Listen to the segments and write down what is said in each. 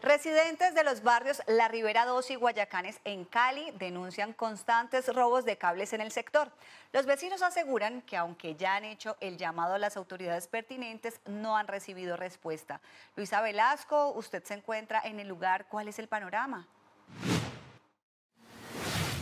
Residentes de los barrios La Ribera 2 y Guayacanes en Cali denuncian constantes robos de cables en el sector. Los vecinos aseguran que aunque ya han hecho el llamado a las autoridades pertinentes, no han recibido respuesta. Luisa Velasco, usted se encuentra en el lugar. ¿Cuál es el panorama?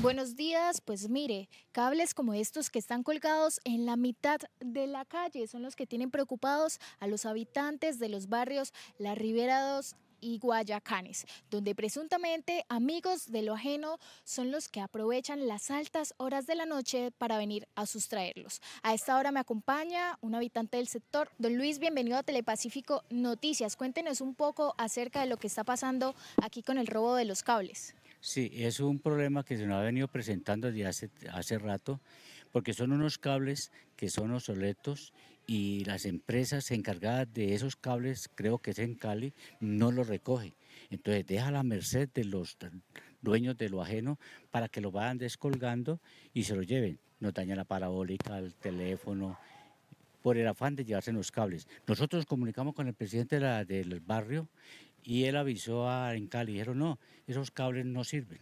Buenos días, pues mire, cables como estos que están colgados en la mitad de la calle son los que tienen preocupados a los habitantes de los barrios La Ribera 2 y guayacanes, donde presuntamente amigos de lo ajeno son los que aprovechan las altas horas de la noche para venir a sustraerlos. A esta hora me acompaña un habitante del sector. Don Luis, bienvenido a Telepacífico Noticias. Cuéntenos un poco acerca de lo que está pasando aquí con el robo de los cables. Sí, es un problema que se nos ha venido presentando desde hace, hace rato, porque son unos cables que son obsoletos y las empresas encargadas de esos cables, creo que es en Cali, no los recoge. Entonces deja la merced de los dueños de lo ajeno para que lo vayan descolgando y se lo lleven. No daña la parabólica, el teléfono, por el afán de llevarse los cables. Nosotros comunicamos con el presidente de del barrio y él avisó a, en Cali, dijeron, no, esos cables no sirven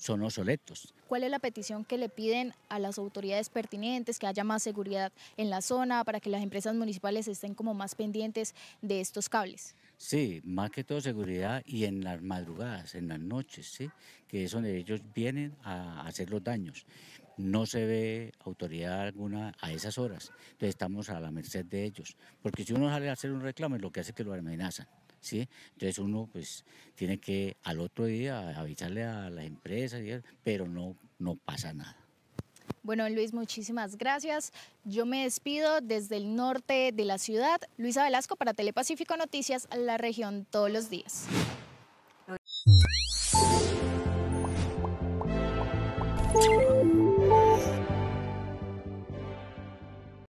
son obsoletos. ¿Cuál es la petición que le piden a las autoridades pertinentes, que haya más seguridad en la zona, para que las empresas municipales estén como más pendientes de estos cables? Sí, más que todo seguridad y en las madrugadas, en las noches, ¿sí? que es donde ellos vienen a hacer los daños. No se ve autoridad alguna a esas horas, entonces estamos a la merced de ellos, porque si uno sale a hacer un reclamo es lo que hace que lo amenazan. Entonces uno pues tiene que al otro día avisarle a las empresas, pero no, no pasa nada. Bueno, Luis, muchísimas gracias. Yo me despido desde el norte de la ciudad. Luisa Velasco para Telepacífico Noticias, la región todos los días.